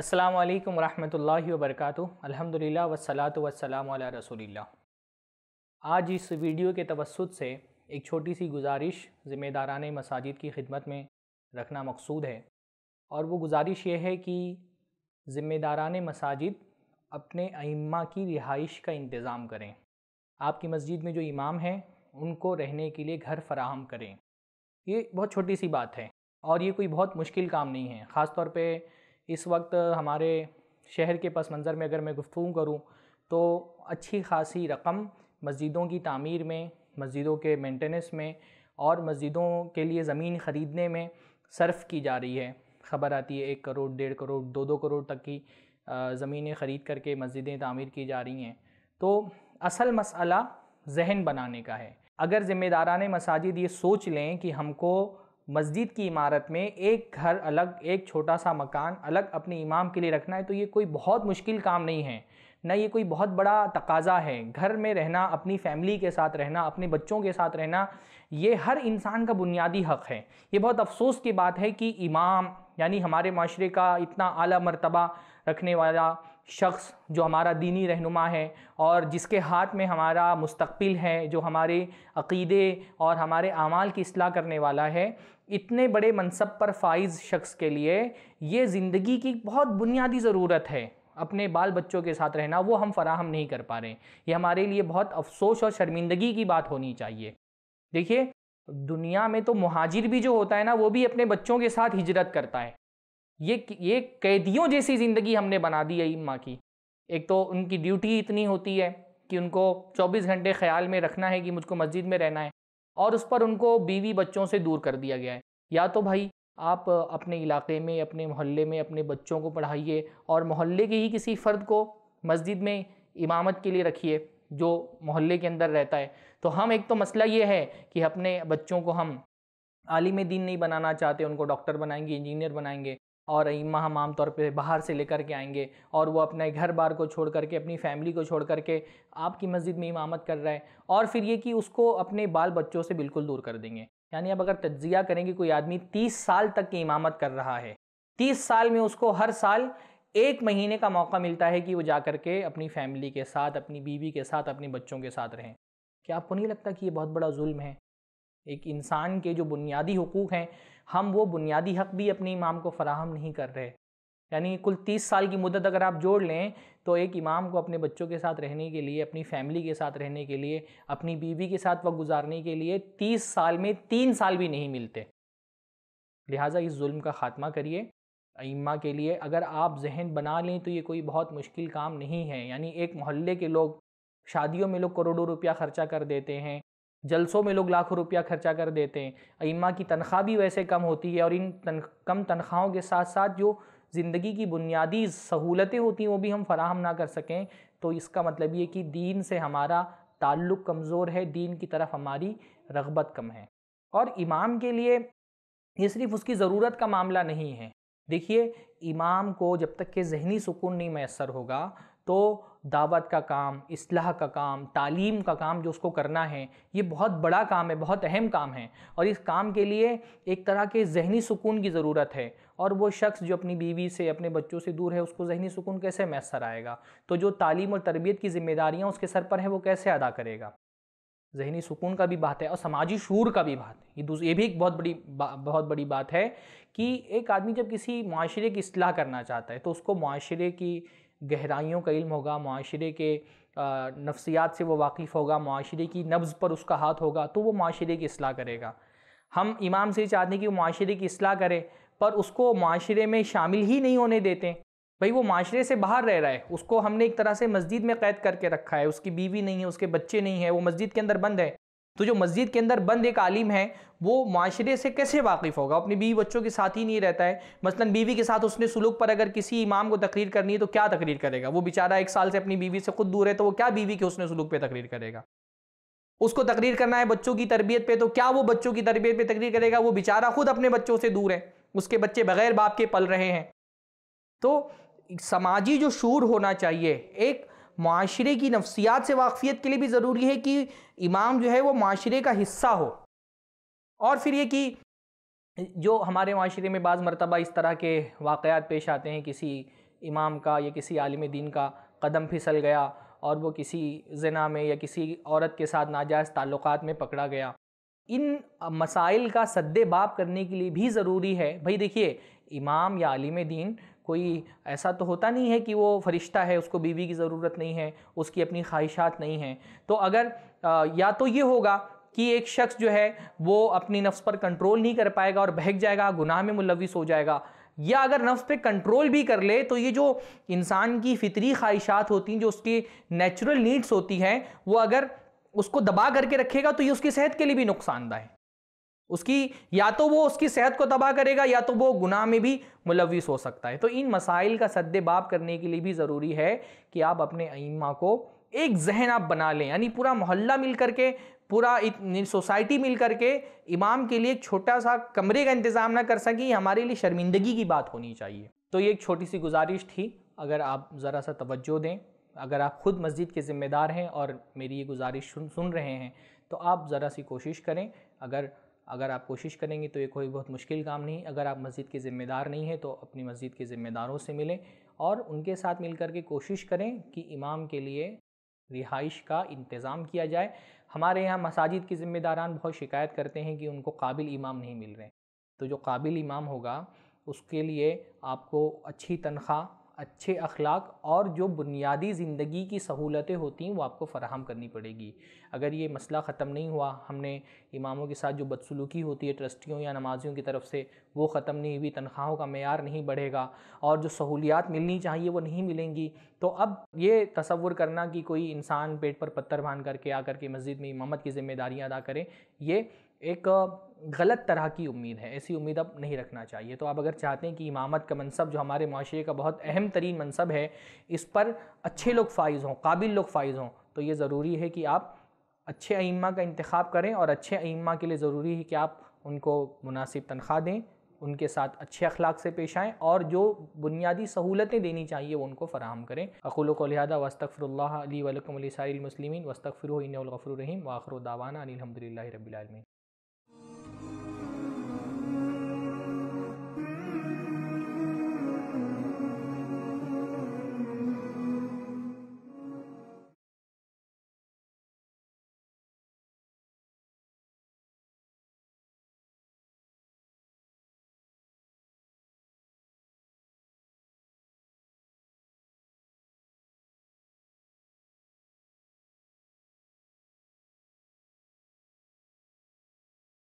السلام علیکم ورحمۃ اللہ وبرکاتہ الحمدللہ والصلاة والسلام علی رسول اللہ آج اس ویڈیو کے توسط سے ایک چھوٹی سی گزارش ذمہ داران مساجد کی خدمت میں رکھنا مقصود ہے اور وہ گزارش یہ ہے کہ ذمہ داران مساجد اپنے ائمہ کی رہائش کا انتظام کریں آپ کی مسجد میں جو امام ہیں ان کو رہنے کے لیے گھر فراہم کریں یہ بہت چھوٹی سی بات ہے اور یہ کوئی بہت مشکل کام نہیں ہے خاص طور پہ اس وقت ہمارے شہر کے پس منظر میں اگر میں گفتگو کروں تو اچھی خاصی رقم مسجدوں کی تعمیر میں مسجدوں کے مینٹیننس میں اور مسجدوں کے لیے زمین خریدنے میں صرف کی جا رہی ہے خبر آتی ہے ایک کروڑ ڈیڑھ کروڑ دو دو کروڑ تک کی زمینیں خرید کر کے مسجدیں تعمیر کی جا رہی ہیں تو اصل مسئلہ ذہن بنانے کا ہے اگر ذمہ داران مساجد یہ سوچ لیں کہ ہم کو مسجد کی عمارت میں ایک گھر الگ ایک چھوٹا سا مکان الگ اپنے امام کے لیے رکھنا ہے تو یہ کوئی بہت مشکل کام نہیں ہے نہ یہ کوئی بہت بڑا تقاضا ہے گھر میں رہنا اپنی فیملی کے ساتھ رہنا اپنے بچوں کے ساتھ رہنا یہ ہر انسان کا بنیادی حق ہے یہ بہت افسوس کی بات ہے کہ امام یعنی ہمارے معاشرے کا اتنا اعلیٰ مرتبہ رکھنے والا شخص جو ہمارا دینی رہنما ہے اور جس کے ہاتھ میں ہمارا مستقبل ہے جو ہمارے عقیدے اور ہمارے اعمال کی اصلاح کرنے والا ہے اتنے بڑے منصب پر فائز شخص کے لیے یہ زندگی کی بہت بنیادی ضرورت ہے اپنے بال بچوں کے ساتھ رہنا وہ ہم فراہم نہیں کر پا رہے ہیں یہ ہمارے لیے بہت افسوس اور شرمندگی کی بات ہونی چاہیے دیکھیے دنیا میں تو مہاجر بھی جو ہوتا ہے نا وہ بھی اپنے بچوں کے ساتھ ہجرت کرتا ہے یہ یہ قیدیوں جیسی زندگی ہم نے بنا دی ہے ماں کی ایک تو ان کی ڈیوٹی اتنی ہوتی ہے کہ ان کو چوبیس گھنٹے خیال میں رکھنا ہے کہ مجھ کو مسجد میں رہنا ہے اور اس پر ان کو بیوی بچوں سے دور کر دیا گیا ہے یا تو بھائی آپ اپنے علاقے میں اپنے محلے میں اپنے بچوں کو پڑھائیے اور محلے کے ہی کسی فرد کو مسجد میں امامت کے لیے رکھیے جو محلے کے اندر رہتا ہے تو ہم ایک تو مسئلہ یہ ہے کہ اپنے بچوں کو ہم عالم دین نہیں بنانا چاہتے ان کو ڈاکٹر بنائیں گے انجینئر بنائیں گے اور ائمہ ہم عام طور پہ باہر سے لے کر کے آئیں گے اور وہ اپنے گھر بار کو چھوڑ کر کے اپنی فیملی کو چھوڑ کر کے آپ کی مسجد میں امامت کر رہا ہے اور پھر یہ کہ اس کو اپنے بال بچوں سے بالکل دور کر دیں گے یعنی اب اگر تجزیہ کریں کہ کوئی آدمی تیس سال تک کی امامت کر رہا ہے تیس سال میں اس کو ہر سال ایک مہینے کا موقع ملتا ہے کہ وہ جا کر کے اپنی فیملی کے ساتھ اپنی بیوی کے ساتھ اپنے بچوں کے ساتھ رہیں کہ آپ کو نہیں لگتا کہ یہ بہت بڑا ظلم ہے ایک انسان کے جو بنیادی حقوق ہیں ہم وہ بنیادی حق بھی اپنے امام کو فراہم نہیں کر رہے یعنی کل تیس سال کی مدت اگر آپ جوڑ لیں تو ایک امام کو اپنے بچوں کے ساتھ رہنے کے لیے اپنی فیملی کے ساتھ رہنے کے لیے اپنی بیوی کے ساتھ وقت گزارنے کے لیے تیس سال میں تین سال بھی نہیں ملتے لہٰذا اس ظلم کا خاتمہ کریے امہ کے لیے اگر آپ ذہن بنا لیں تو یہ کوئی بہت مشکل کام نہیں ہے یعنی ایک محلے کے لوگ شادیوں میں لوگ کروڑوں روپیہ خرچہ کر دیتے ہیں جلسوں میں لوگ لاکھوں روپیہ خرچہ کر دیتے ہیں ائمہ کی تنخواہ بھی ویسے کم ہوتی ہے اور ان کم تنخواہوں کے ساتھ ساتھ جو زندگی کی بنیادی سہولتیں ہوتی ہیں وہ بھی ہم فراہم نہ کر سکیں تو اس کا مطلب یہ کہ دین سے ہمارا تعلق کمزور ہے دین کی طرف ہماری رغبت کم ہے اور امام کے لیے یہ صرف اس کی ضرورت کا معاملہ نہیں ہے دیکھیے امام کو جب تک کہ ذہنی سکون نہیں میسر ہوگا تو دعوت کا کام اصلاح کا کام تعلیم کا کام جو اس کو کرنا ہے یہ بہت بڑا کام ہے بہت اہم کام ہے اور اس کام کے لیے ایک طرح کے ذہنی سکون کی ضرورت ہے اور وہ شخص جو اپنی بیوی سے اپنے بچوں سے دور ہے اس کو ذہنی سکون کیسے میسر آئے گا تو جو تعلیم اور تربیت کی ذمہ داریاں اس کے سر پر ہیں وہ کیسے ادا کرے گا ذہنی سکون کا بھی بات ہے اور سماجی شعور کا بھی بات ہے یہ بھی ایک بہت بڑی بات بہت بڑی بات ہے کہ ایک آدمی جب کسی معاشرے کی اصلاح کرنا چاہتا ہے تو اس کو معاشرے کی گہرائیوں کا علم ہوگا معاشرے کے نفسیات سے وہ واقف ہوگا معاشرے کی نبز پر اس کا ہاتھ ہوگا تو وہ معاشرے کی اصلاح کرے گا ہم امام سے چاہتے ہیں کہ وہ معاشرے کی اصلاح کرے پر اس کو معاشرے میں شامل ہی نہیں ہونے دیتے بھئی وہ معاشرے سے باہر رہ رہا ہے اس کو ہم نے ایک طرح سے مسجد میں قید کر کے رکھا ہے اس کی بیوی نہیں ہے اس کے بچے نہیں ہیں وہ مسجد کے اندر بند ہے تو جو مسجد کے اندر بند ایک عالم ہے وہ معاشرے سے کیسے واقف ہوگا اپنی بیوی بچوں کے ساتھ ہی نہیں رہتا ہے مثلا بیوی کے ساتھ اس نے سلوک پر اگر کسی امام کو تقریر کرنی ہے تو کیا تقریر کرے گا وہ بیچارہ ایک سال سے اپنی بیوی سے خود دور ہے تو وہ کیا بیوی کے اس نے سلوک پہ تقریر کرے گا اس کو تقریر کرنا ہے بچوں کی تربیت پہ تو کیا وہ بچوں کی تربیت پہ تقریر کرے گا وہ بیچارہ خود اپنے بچوں سے دور ہے اس کے بچے بغیر باپ کے پل رہے ہیں تو سماجی جو شور ہونا چاہیے ایک معاشرے کی نفسیات سے واقفیت کے لیے بھی ضروری ہے کہ امام جو ہے وہ معاشرے کا حصہ ہو اور پھر یہ کہ جو ہمارے معاشرے میں بعض مرتبہ اس طرح کے واقعات پیش آتے ہیں کسی امام کا یا کسی عالم دین کا قدم پھسل گیا اور وہ کسی زنا میں یا کسی عورت کے ساتھ ناجائز تعلقات میں پکڑا گیا ان مسائل کا صد باب کرنے کے لیے بھی ضروری ہے بھئی دیکھیے امام یا عالم دین کوئی ایسا تو ہوتا نہیں ہے کہ وہ فرشتہ ہے اس کو بیوی کی ضرورت نہیں ہے اس کی اپنی خواہشات نہیں ہیں تو اگر یا تو یہ ہوگا کہ ایک شخص جو ہے وہ اپنی نفس پر کنٹرول نہیں کر پائے گا اور بہک جائے گا گناہ میں ملوث ہو جائے گا یا اگر نفس پہ کنٹرول بھی کر لے تو یہ جو انسان کی فطری خواہشات ہوتی ہیں جو اس کی نیچرل نیڈس ہوتی ہیں وہ اگر اس کو دبا کر کے رکھے گا تو یہ اس کی صحت کے لیے بھی نقصان دہ اس کی یا تو وہ اس کی صحت کو تباہ کرے گا یا تو وہ گناہ میں بھی ملوث ہو سکتا ہے تو ان مسائل کا سدے باب کرنے کے لیے بھی ضروری ہے کہ آپ اپنے ائمہ کو ایک ذہن آپ بنا لیں یعنی پورا محلہ مل کر کے پورا یعنی سوسائٹی مل کر کے امام کے لیے ایک چھوٹا سا کمرے کا انتظام نہ کر سکیں یہ ہمارے لیے شرمندگی کی بات ہونی چاہیے تو یہ ایک چھوٹی سی گزارش تھی اگر آپ ذرا سا توجہ دیں اگر آپ خود مسجد کے ذمہ دار ہیں اور میری یہ گزارش سن رہے ہیں تو آپ ذرا سی کوشش کریں اگر اگر آپ کوشش کریں گے تو یہ کوئی بہت مشکل کام نہیں اگر آپ مسجد کے ذمہ دار نہیں ہیں تو اپنی مسجد کے داروں سے ملیں اور ان کے ساتھ مل کر کے کوشش کریں کہ امام کے لیے رہائش کا انتظام کیا جائے ہمارے یہاں مساجد کے ذمہ داران بہت شکایت کرتے ہیں کہ ان کو قابل امام نہیں مل رہے ہیں تو جو قابل امام ہوگا اس کے لیے آپ کو اچھی تنخواہ اچھے اخلاق اور جو بنیادی زندگی کی سہولتیں ہوتی ہیں وہ آپ کو فراہم کرنی پڑے گی اگر یہ مسئلہ ختم نہیں ہوا ہم نے اماموں کے ساتھ جو بدسلوکی ہوتی ہے ٹرسٹیوں یا نمازیوں کی طرف سے وہ ختم نہیں ہوئی تنخواہوں کا معیار نہیں بڑھے گا اور جو سہولیات ملنی چاہیے وہ نہیں ملیں گی تو اب یہ تصور کرنا کہ کوئی انسان پیٹ پر پتھر باندھ کر کے آ کر کے مسجد میں امامت کی ذمہ داریاں ادا کریں یہ ایک غلط طرح کی امید ہے ایسی امید اب نہیں رکھنا چاہیے تو آپ اگر چاہتے ہیں کہ امامت کا منصب جو ہمارے معاشرے کا بہت اہم ترین منصب ہے اس پر اچھے لوگ فائز ہوں قابل لوگ فائز ہوں تو یہ ضروری ہے کہ آپ اچھے ائمہ کا انتخاب کریں اور اچھے ائمہ کے لیے ضروری ہے کہ آپ ان کو مناسب تنخواہ دیں ان کے ساتھ اچھے اخلاق سے پیش آئیں اور جو بنیادی سہولتیں دینی چاہیے وہ ان کو فراہم کریں اقول ولیحدہ وسطر اللہ علی ولکم علیہ المسلمین وسطر الغفر الرحیم واخر و داوانہ علی الحمد للہ رب العالمین